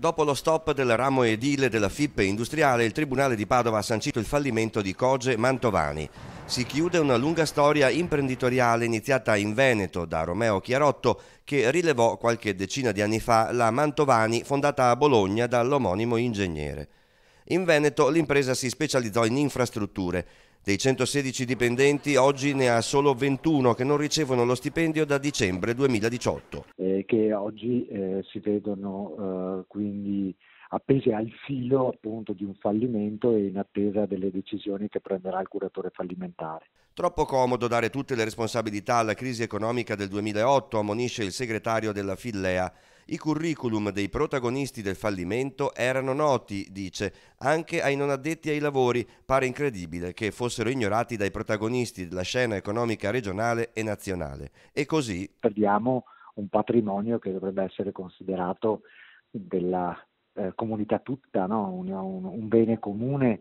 Dopo lo stop del ramo edile della FIP industriale, il Tribunale di Padova ha sancito il fallimento di Coge Mantovani. Si chiude una lunga storia imprenditoriale iniziata in Veneto da Romeo Chiarotto, che rilevò qualche decina di anni fa la Mantovani fondata a Bologna dall'omonimo ingegnere. In Veneto l'impresa si specializzò in infrastrutture. Dei 116 dipendenti oggi ne ha solo 21 che non ricevono lo stipendio da dicembre 2018 che oggi eh, si vedono eh, quindi appese al filo appunto di un fallimento e in attesa delle decisioni che prenderà il curatore fallimentare. Troppo comodo dare tutte le responsabilità alla crisi economica del 2008, ammonisce il segretario della Fillea. I curriculum dei protagonisti del fallimento erano noti, dice, anche ai non addetti ai lavori. Pare incredibile che fossero ignorati dai protagonisti della scena economica regionale e nazionale. E così... Perdiamo un patrimonio che dovrebbe essere considerato della eh, comunità tutta, no? un, un, un bene comune